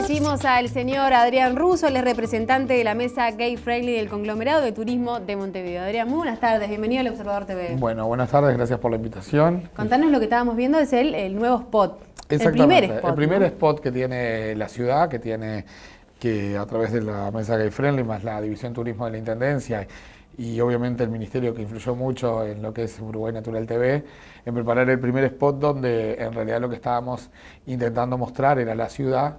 Hicimos al señor Adrián Russo, el representante de la mesa Gay Friendly del conglomerado de turismo de Montevideo. Adrián, muy buenas tardes, bienvenido al Observador TV. Bueno, buenas tardes, gracias por la invitación. Contanos lo que estábamos viendo, es el, nuevo spot. el primer spot. El primer spot que tiene la ciudad, que tiene que a través de la mesa Gay Friendly, más la División Turismo de la Intendencia y obviamente el ministerio que influyó mucho en lo que es Uruguay Natural TV, en preparar el primer spot donde en realidad lo que estábamos intentando mostrar era la ciudad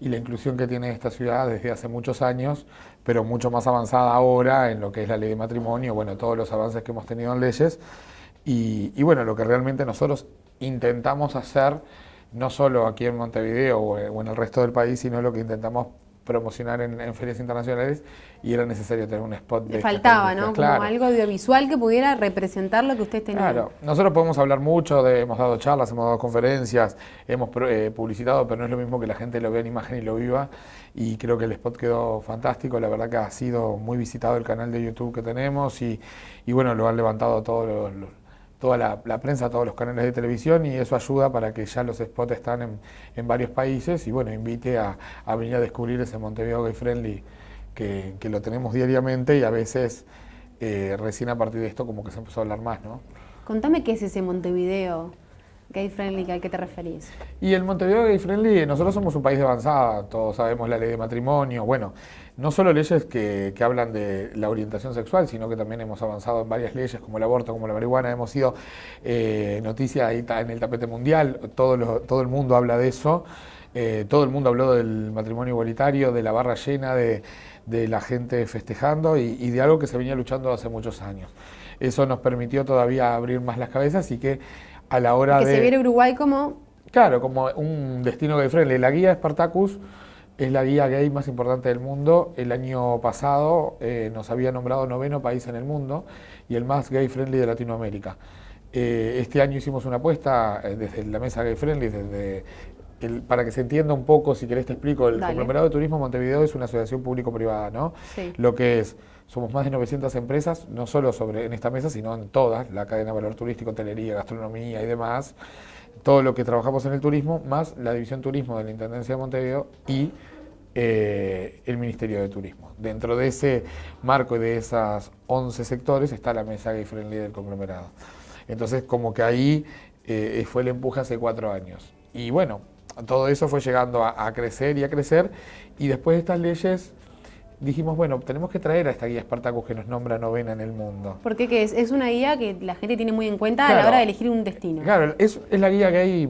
y la inclusión que tiene esta ciudad desde hace muchos años, pero mucho más avanzada ahora en lo que es la ley de matrimonio, bueno, todos los avances que hemos tenido en leyes. Y, y bueno, lo que realmente nosotros intentamos hacer, no solo aquí en Montevideo o eh, en el resto del país, sino lo que intentamos promocionar en, ferias internacionales y era necesario tener un spot de... faltaba, ¿no? Como algo audiovisual que pudiera representar lo que ustedes tenían. Claro, nosotros podemos hablar mucho, hemos dado charlas, hemos dado conferencias, hemos eh, publicitado, pero no es lo mismo que la gente lo vea en imagen y lo viva. Y creo que el spot quedó fantástico, la verdad que ha sido muy visitado el canal de YouTube que tenemos y, bueno, lo han levantado todos los toda la, prensa, todos los canales de televisión y eso ayuda para que ya los spots están en, varios países y bueno, invite a, venir a descubrir ese Montevideo Gay Friendly que, lo tenemos diariamente y a veces eh, recién a partir de esto como que se empezó a hablar más, ¿no? Contame qué es ese Montevideo gay friendly, ¿a qué te referís? Y el Montevideo gay friendly, nosotros somos un país de avanzada, todos sabemos la ley de matrimonio, bueno, no solo leyes que, hablan de la orientación sexual, sino que también hemos avanzado en varias leyes como el aborto, como la marihuana, hemos sido eh, noticia ahí en el tapete mundial, todo, todo el mundo habla de eso, eh, todo el mundo habló del matrimonio igualitario, de la barra llena, de, la gente festejando y, de algo que se venía luchando hace muchos años. Eso nos permitió todavía abrir más las cabezas y que a la hora de... Que se viera Uruguay como... Claro, como un destino que La guía Spartacus es la guía gay más importante del mundo. El año pasado eh, nos había nombrado noveno país en el mundo y el más gay friendly de Latinoamérica. Eh, este año hicimos una apuesta eh, desde la mesa gay friendly, desde para que se entienda un poco, si querés te explico, el conglomerado de turismo Montevideo es una asociación público-privada, ¿no? Lo que es, somos más de 900 empresas, no solo sobre, en esta mesa, sino en todas, la cadena de valor turístico, hotelería, gastronomía y demás todo lo que trabajamos en el turismo, más la División Turismo de la Intendencia de Montevideo y eh, el Ministerio de Turismo. Dentro de ese marco y de esos 11 sectores está la mesa Gay Friendly del conglomerado. Entonces, como que ahí eh, fue el empuje hace cuatro años. Y bueno, todo eso fue llegando a crecer y a crecer. Y después de estas leyes dijimos, bueno, tenemos que traer a esta guía Espartacus que nos nombra novena en el mundo. Porque ¿qué es? es una guía que la gente tiene muy en cuenta a la hora de elegir un destino. Claro, es, la guía que hay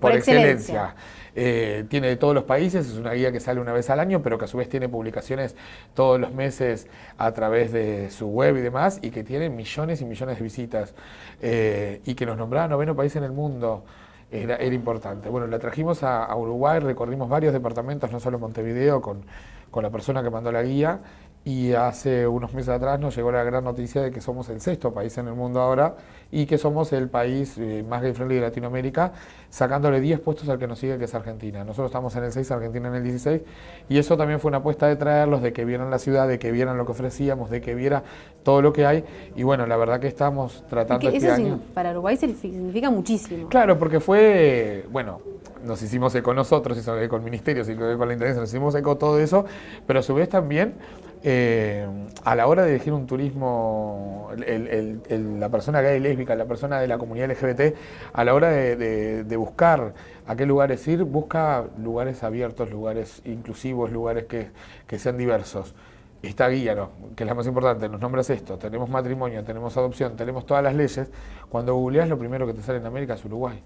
por, excelencia. Eh, tiene de todos los países, es una guía que sale una vez al año, pero que a su vez tiene publicaciones todos los meses a través de su web y demás, y que tiene millones y millones de visitas, eh, y que nos nombraba noveno país en el mundo. Era, importante. Bueno, la trajimos a Uruguay, recorrimos varios departamentos, no solo Montevideo, con con la persona que mandó la guía y hace unos meses atrás nos llegó la gran noticia de que somos el sexto país en el mundo ahora y que somos el país eh, más gay friendly de Latinoamérica, sacándole 10 puestos al que nos sigue, que es Argentina. Nosotros estamos en el 6, Argentina en el 16, y eso también fue una apuesta de traerlos, de que vieran la ciudad, de que vieran lo que ofrecíamos, de que viera todo lo que hay. Y bueno, la verdad que estamos tratando... de. que este eso para Uruguay significa muchísimo. Claro, porque fue, bueno, nos hicimos eco nosotros, con el ministerio, con la intendencia, nos hicimos eco todo eso pero a su vez también eh, a la hora de elegir un turismo, la persona gay lésbica, la persona de la comunidad LGBT, a la hora de, buscar a qué lugares ir, busca lugares abiertos, lugares inclusivos, lugares que, sean diversos. Esta guía, que es la más importante, nos nombras esto, tenemos matrimonio, tenemos adopción, tenemos todas las leyes, cuando googleas lo primero que te sale en América es Uruguay.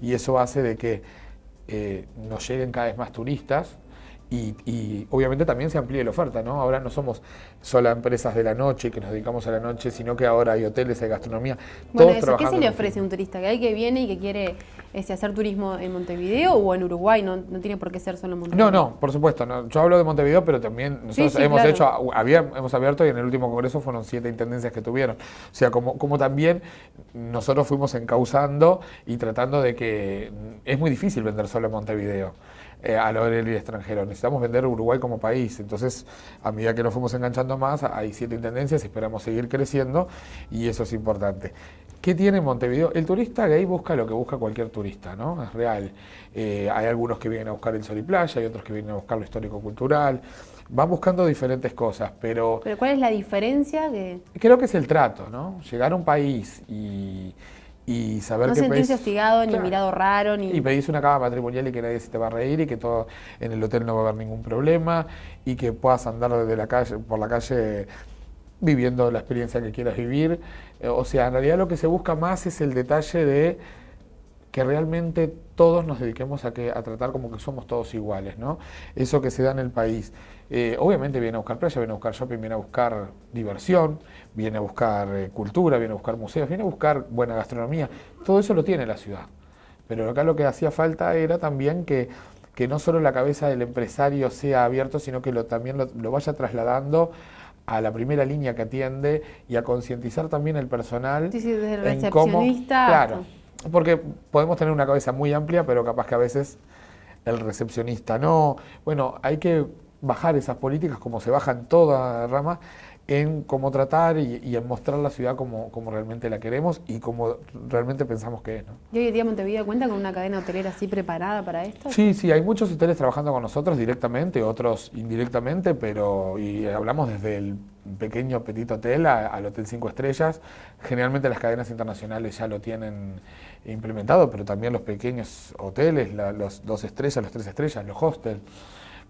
Y eso hace de que eh, nos lleguen cada vez más turistas, y, obviamente también se amplíe la oferta, ¿no? Ahora no somos solo empresas de la noche que nos dedicamos a la noche, sino que ahora hay hoteles, hay gastronomía. Bueno, ¿qué se le ofrece a un turista que hay que viene y que quiere este, hacer turismo en Montevideo o en Uruguay? No, no tiene por qué ser solo en Montevideo. No, no, por supuesto. Yo hablo de Montevideo, pero también nosotros hemos hecho, ah, había, hemos abierto y en el último congreso fueron siete intendencias que tuvieron. O sea, como, como también nosotros fuimos encauzando y tratando de que es muy difícil vender solo en Montevideo. Eh, a lo del extranjero. Necesitamos vender Uruguay como país. Entonces, a medida que nos fuimos enganchando más, hay siete intendencias, esperamos seguir creciendo y eso es importante. ¿Qué tiene Montevideo? El turista gay busca lo que busca cualquier turista, ¿no? Es real. Eh, hay algunos que vienen a buscar el sol y playa, hay otros que vienen a buscar lo histórico-cultural. Van buscando diferentes cosas, pero... ¿Pero cuál es la diferencia? Que... Creo que es el trato, ¿no? Llegar a un país y y saber no que sentirse hostigado ni mirado raro ni y pedís una cama matrimonial y que nadie se te va a reír y que todo en el hotel no va a haber ningún problema y que puedas andar desde la calle por la calle viviendo la experiencia que quieras vivir eh, o sea en realidad lo que se busca más es el detalle de que realmente todos nos dediquemos a, que, a tratar como que somos todos iguales, ¿no? Eso que se da en el país. Eh, obviamente viene a buscar playa, viene a buscar shopping, viene a buscar diversión, viene a buscar eh, cultura, viene a buscar museos, viene a buscar buena gastronomía. Todo eso lo tiene la ciudad. Pero acá lo que hacía falta era también que, que no solo la cabeza del empresario sea abierto, sino que lo, también lo, vaya trasladando a la primera línea que atiende y a concientizar también el personal. Sí, sí, desde el porque podemos tener una cabeza muy amplia, pero capaz que a veces el recepcionista no. Bueno, hay que bajar esas políticas como se bajan toda rama, en cómo tratar y, en mostrar la ciudad como, realmente la queremos y como realmente pensamos que es. ¿no? ¿Y hoy en día Montevideo cuenta con una cadena hotelera así preparada para esto? Sí, sí, hay muchos hoteles trabajando con nosotros directamente, otros indirectamente, pero y hablamos desde el pequeño Petit Hotel al Hotel Cinco Estrellas. Generalmente las cadenas internacionales ya lo tienen implementado, pero también los pequeños hoteles, los dos estrellas, los tres estrellas, los hostels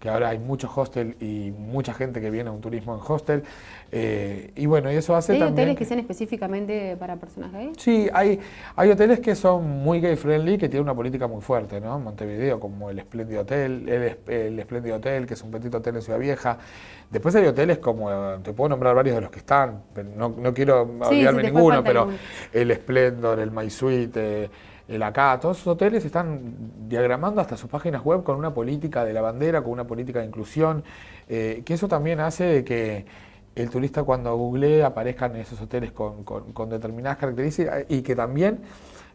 que ahora hay muchos hostel y mucha gente que viene a un turismo en hostel. Eh, y bueno, y eso hace también... ¿Hay hoteles que sean específicamente para personas gay? Sí, hay, hay hoteles que son muy gay friendly, que tienen una política muy fuerte, ¿no? Montevideo, como el Espléndido Hotel, el, el Hotel, que es un petit hotel en Ciudad Vieja. Después hay hoteles como, te puedo nombrar varios de los que están, no, quiero sí, ninguno, pero el Esplendor, el My Suite... Eh, el acá, todos esos hoteles están diagramando hasta sus páginas web con una política de la bandera, con una política de inclusión, eh, que eso también hace que el turista cuando googlee aparezcan esos hoteles con, determinadas características y que también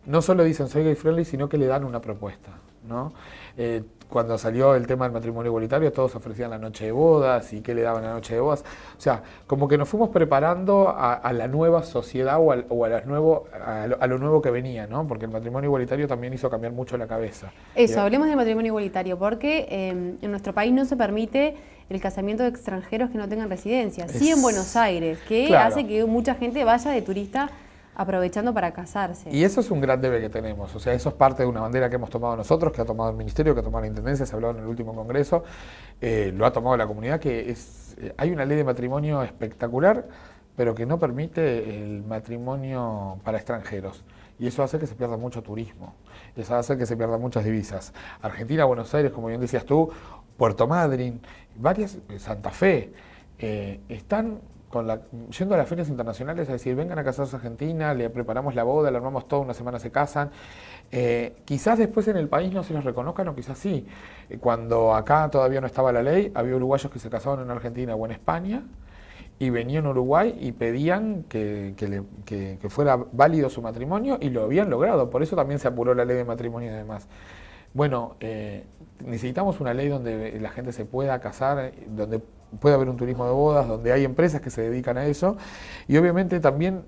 no solo dicen soy gay friendly, sino que le dan una propuesta. ¿no? Eh, cuando salió el tema del matrimonio igualitario, todos ofrecían la noche de bodas y qué le daban la noche de bodas. O sea, como que nos fuimos preparando a, la nueva sociedad o, a, nuevo, a, lo, nuevo que venía, ¿no? Porque el matrimonio igualitario también hizo cambiar mucho la cabeza. Eso, hablemos del matrimonio igualitario, porque em, en nuestro país no se permite el casamiento de extranjeros que no tengan residencia. Sí en Buenos Aires, que hace que mucha gente vaya de turista aprovechando para casarse. Y eso es un gran debe que tenemos, o sea, eso es parte de una bandera que hemos tomado nosotros, que ha tomado el Ministerio, que ha tomado la Intendencia, se hablado en el último Congreso, eh, lo ha tomado la comunidad, que es, eh, hay una ley de matrimonio espectacular, pero que no permite el matrimonio para extranjeros. Y eso hace que se pierda mucho turismo, eso hace que se pierdan muchas divisas. Argentina, Buenos Aires, como bien decías tú, Puerto Madryn, varias, eh, Santa Fe, están yendo a las ferias internacionales a decir, vengan a casarse a Argentina, le preparamos la boda, le armamos todo, una semana se casan. Eh, quizás después en el país no se los reconozcan o quizás sí. Eh, cuando acá todavía no estaba la ley, había uruguayos que se casaban en Argentina o en España y venían a Uruguay y pedían que, fuera válido su matrimonio y lo habían logrado. Por eso también se apuró la ley de matrimonio y demás. Bueno, eh, necesitamos una ley donde la gente se pueda casar, donde puede haber un turismo de bodas donde hay empresas que se dedican a eso y obviamente también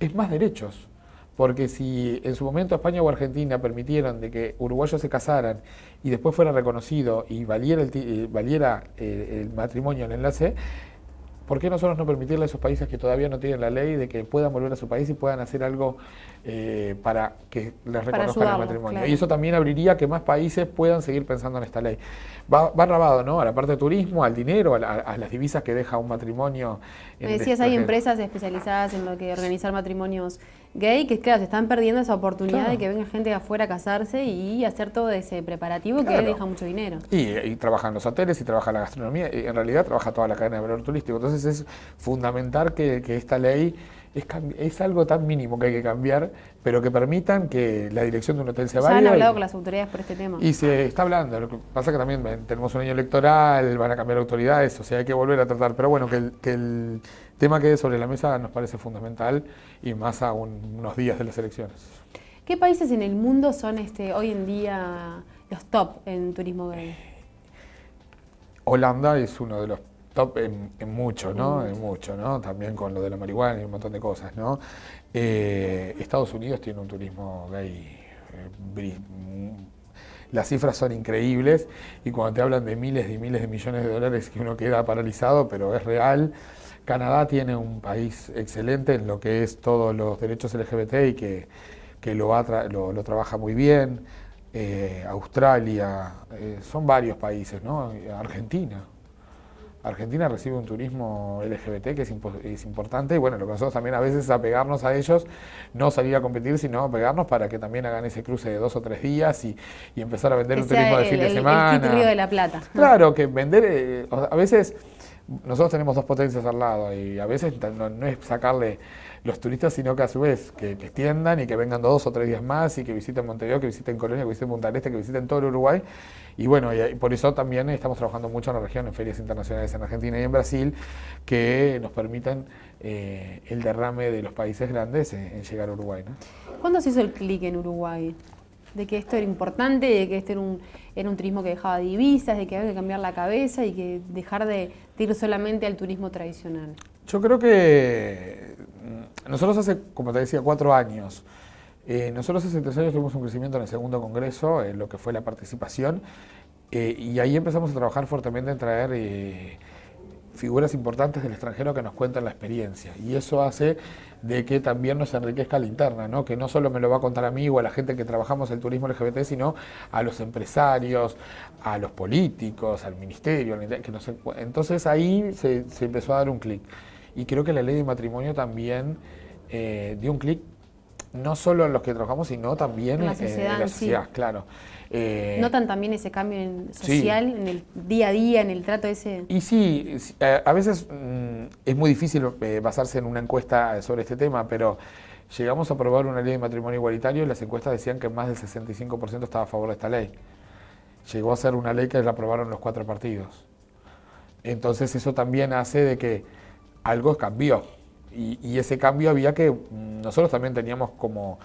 es más derechos. Porque si en su momento España o Argentina permitieran de que uruguayos se casaran y después fuera reconocido y valiera el, eh, valiera eh, el matrimonio, el enlace, ¿Por qué nosotros no permitirle a esos países que todavía no tienen la ley de que puedan volver a su país y puedan hacer algo eh, para que les reconozcan el matrimonio? Y eso también abriría que más países puedan seguir pensando en esta ley. Va, va rabado, ¿no? A la parte de turismo, al dinero, a, las divisas que deja un matrimonio. Me decías, hay empresas especializadas en lo que organizar matrimonios gay, que claro, se están perdiendo esa oportunidad de que venga gente de afuera a casarse y hacer todo ese preparativo que deja mucho dinero. Eh, y, trabajan los hoteles y trabaja la gastronomía, y en realidad trabaja toda la cadena de valor turístico. Entonces es fundamental que, esta ley es, es, algo tan mínimo que hay que cambiar, pero que permitan que la dirección de un hotel se vaya. Ya han hablado con las autoridades por este tema. Y se está hablando. Lo que pasa que también tenemos un año electoral, van a cambiar autoridades, o sea, hay que volver a tratar. Pero bueno, que que el Tema que sobre la mesa nos parece fundamental y más a unos días de las elecciones. ¿Qué países en el mundo son este, hoy en día los top en turismo gay? Eh, Holanda es uno de los top en, mucho, ¿no? En mucho. ¿no? También con lo de la marihuana y un montón de cosas, ¿no? Eh, Estados Unidos tiene un turismo gay. Eh, mm, las cifras son increíbles y cuando te hablan de miles y miles de millones de dólares que uno queda paralizado, pero es real. Canadá tiene un país excelente en lo que es todos los derechos LGBT y que, lo, lo, trabaja muy bien. Eh, Australia, eh, son varios países, ¿no? Argentina. Argentina recibe un turismo LGBT que es, importante y bueno, lo que nosotros también a veces es apegarnos a ellos, no salir a competir, sino apegarnos para que también hagan ese cruce de dos o tres días y, empezar a vender un turismo de fin de semana. El Río de la Plata. Claro, que vender, eh, a veces nosotros tenemos dos potencias al lado y a veces no, es sacarle los turistas, sino que a su vez que extiendan y que vengan dos o tres días más y que visiten Montevideo, que visiten Colonia, que visiten Punta este, que visiten todo Uruguay. Y bueno, por eso también estamos trabajando mucho en la región, en ferias internacionales en Argentina y en Brasil, que nos permitan eh, el derrame de los países grandes en, llegar a Uruguay. ¿Cuándo se hizo el clic en Uruguay? de que esto era importante, de que este era un, era un turismo que dejaba divisas, de que había que cambiar la cabeza y que dejar de, solamente al turismo tradicional? Yo creo que mm, nosotros hace, como te decía, cuatro años, eh, nosotros hace tres años tuvimos un crecimiento en el segundo congreso, en lo que fue la participación, eh, y ahí empezamos a trabajar fuertemente en traer... Eh, figuras importantes del extranjero que nos cuentan la experiencia. Y eso hace de que también nos enriquezca la interna, ¿no? que no solo me lo va a contar a mí o a la gente que trabajamos el turismo LGBT, sino a los empresarios, a los políticos, al ministerio. Que entonces ahí se, empezó a dar un clic. Y creo que la ley de matrimonio también eh, dio un clic no solo a los que trabajamos, sino también en la sociedad, eh, ¿Notan también ese cambio social, en el día a día, en el trato ese? Y sí, eh, a veces mm, es muy difícil eh, basarse en una encuesta sobre este tema, pero llegamos a aprobar una ley de matrimonio igualitario y las encuestas decían que más del 65% estaba a favor de esta ley. Llegó a ser una ley que la aprobaron los cuatro partidos. Entonces eso también hace de que algo cambió. y ese cambio había que, mm, nosotros también teníamos como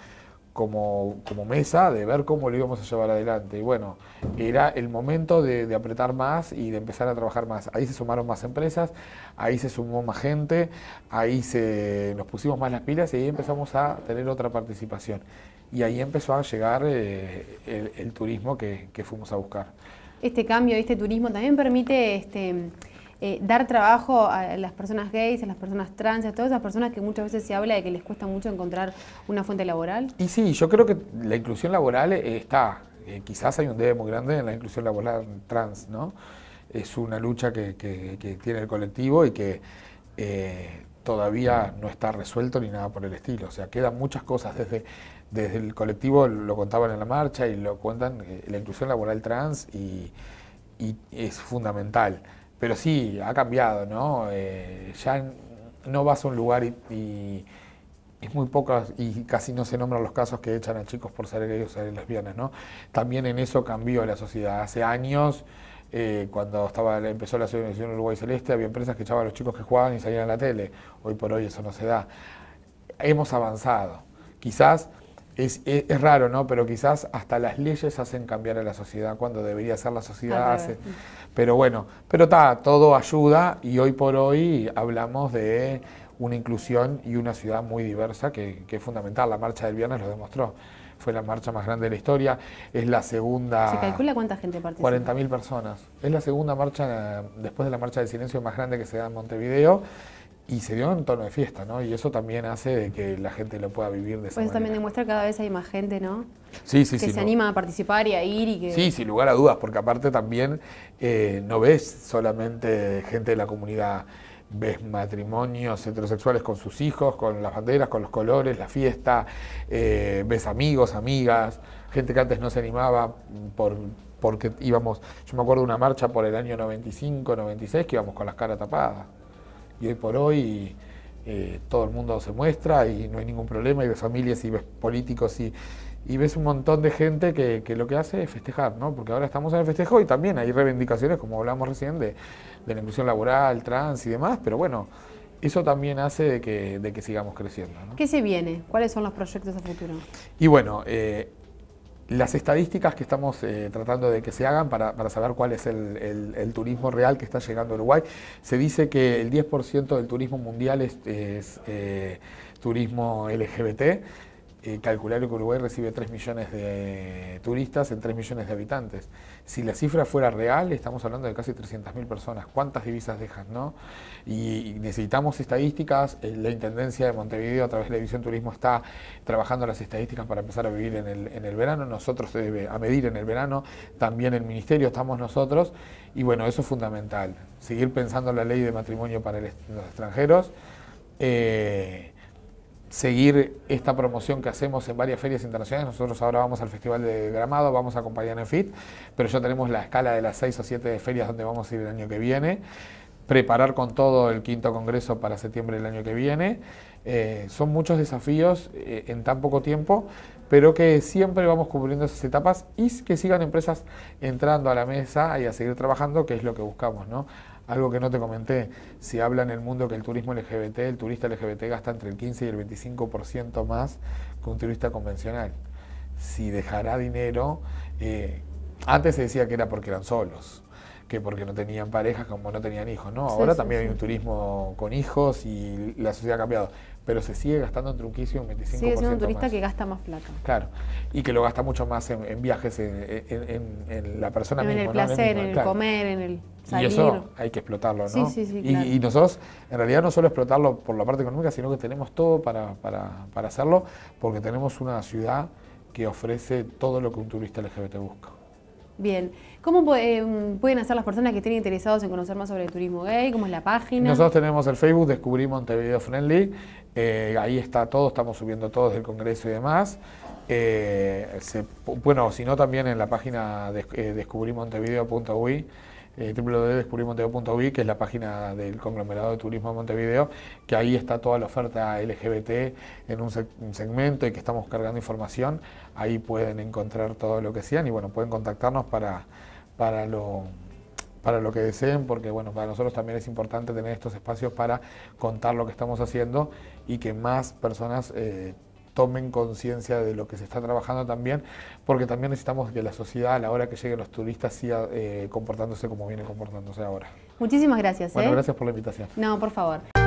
como, mesa de ver cómo lo íbamos a llevar adelante. Y bueno, era el momento de, apretar más y de empezar a trabajar más. Ahí se sumaron más empresas, ahí se sumó más gente, ahí se, nos pusimos más las pilas y ahí empezamos a tener otra participación. Y ahí empezó a llegar eh, el, turismo que, fuimos a buscar. Este cambio, este turismo también permite... Este eh, dar trabajo a las personas gays, a las personas trans, a todas esas personas que muchas veces se habla de que les cuesta mucho encontrar una fuente laboral? Y sí, yo creo que la inclusión laboral eh, está. Eh, quizás hay un debe muy grande en la inclusión laboral trans, ¿no? Es una lucha que, tiene el colectivo y que todavía no está resuelto ni nada por el estilo. O sea, quedan muchas cosas desde, desde el colectivo, lo contaban en la marcha y lo cuentan, la inclusión laboral trans y es fundamental. Pero sí, ha cambiado, ¿no? Eh, ya no vas a un lugar y, es muy pocas y casi no se nombran los casos que echan a chicos por ser gays o ser lesbianas, ¿no? También en eso cambió la sociedad. Hace años, eh, cuando estaba empezó la Asociación Uruguay Celeste, había empresas que echaban a los chicos que jugaban y salían a la tele. Hoy por hoy eso no se da. Hemos avanzado. Quizás es, es, raro, ¿no? Pero quizás hasta las leyes hacen cambiar a la sociedad cuando debería ser la sociedad. Hace. Pero bueno, pero está, todo ayuda y hoy por hoy hablamos de una inclusión y una ciudad muy diversa que, que es fundamental. La marcha del viernes lo demostró. Fue la marcha más grande de la historia. Es la segunda. ¿Se calcula cuánta gente participó? 40.000 personas. Es la segunda marcha, después de la marcha del silencio, más grande que se da en Montevideo y se dio en tono de fiesta, ¿no? Y eso también hace de que la gente lo pueda vivir de esa Pues también demuestra que cada vez hay más gente, ¿no? Sí, sí, sí. Que se anima a participar y a ir y que... Sí, sin lugar a dudas, porque aparte también eh, no ves solamente gente de la comunidad, ves matrimonios heterosexuales con sus hijos, con las banderas, con los colores, la fiesta, eh, ves amigos, amigas, gente que antes no se animaba por porque íbamos, yo me acuerdo de una marcha por el año 95, 96, que íbamos con las caras tapadas y hoy por hoy eh, todo el mundo se muestra y no hay ningún problema y ves familias y ves políticos y, ves un montón de gente que, lo que hace es festejar, ¿no? Porque ahora estamos en el festejo y también hay reivindicaciones, como hablamos recién, de, la inclusión laboral, trans y demás, pero bueno, eso también hace de que, sigamos creciendo. ¿Qué se viene? ¿Cuáles son los proyectos a futuro? Y bueno, eh, las estadísticas que estamos eh, tratando de que se hagan para, saber cuál es el, turismo real que está llegando a Uruguay. Se dice que el 10% del turismo mundial es, eh, turismo LGBT calcular que Uruguay recibe 3 millones de turistas en 3 millones de habitantes. Si la cifra fuera real, estamos hablando de casi 300.000 personas. ¿Cuántas divisas dejan? No? Y necesitamos estadísticas. Eh, la Intendencia de Montevideo, a través de la División Turismo, está trabajando las estadísticas para empezar a vivir en el, verano. Nosotros debe a medir en el verano. También el Ministerio estamos nosotros. Y bueno, eso es fundamental. Seguir pensando la ley de matrimonio para los extranjeros. Eh, seguir esta promoción que hacemos en varias ferias internacionales. Nosotros ahora vamos al Festival de Gramado, vamos a acompañar en FIT, pero ya tenemos la escala de las seis o siete ferias donde vamos a ir el año que viene. Preparar con todo el quinto congreso para septiembre del año que viene. Eh, son muchos desafíos eh, en tan poco tiempo, pero que siempre vamos cubriendo esas etapas y que sigan empresas entrando a la mesa y a seguir trabajando, que es lo que buscamos, ¿no? Algo que no te comenté, si habla en el mundo que el turismo LGBT, el turista LGBT gasta entre el 15 y el 25% más que un turista convencional. Si dejará dinero, eh, antes se decía que era porque eran solos, que porque no tenían parejas, como no tenían hijos, ¿no? Ahora también hay un turismo con hijos y la sociedad ha cambiado pero se sigue gastando en Trunquicio un 25%. Sigue siendo un turista que gasta más plata. Claro, y que lo gasta mucho más en, viajes, en, la persona misma. En el placer, en el, comer, en el salir. Y eso hay que explotarlo, ¿no? Sí, sí, sí, y, nosotros, en realidad, no solo explotarlo por la parte económica, sino que tenemos todo para, para, para hacerlo, porque tenemos una ciudad que ofrece todo lo que un turista LGBT busca. Bien. ¿Cómo eh, pueden hacer las personas que estén interesados en conocer más sobre el turismo gay? ¿Cómo es la página? Nosotros tenemos el Facebook, Descubrí Montevideo Friendly. Eh, ahí está todo, estamos subiendo todo el Congreso y demás. Eh, bueno, si no, también en la página descubrimontevideo.uy eh, que es la página del conglomerado de turismo de Montevideo, que ahí está toda la oferta LGBT en un, segmento y que estamos cargando información. Ahí pueden encontrar todo lo que sean y bueno, pueden contactarnos para, para lo para lo que deseen, porque bueno, para nosotros también es importante tener estos espacios para contar lo que estamos haciendo y que más personas eh, tomen conciencia de lo que se está trabajando también, porque también necesitamos que la sociedad a la hora que lleguen los turistas siga eh, comportándose como viene comportándose ahora. Muchísimas gracias. Bueno, ¿eh? gracias por la invitación. No, por favor.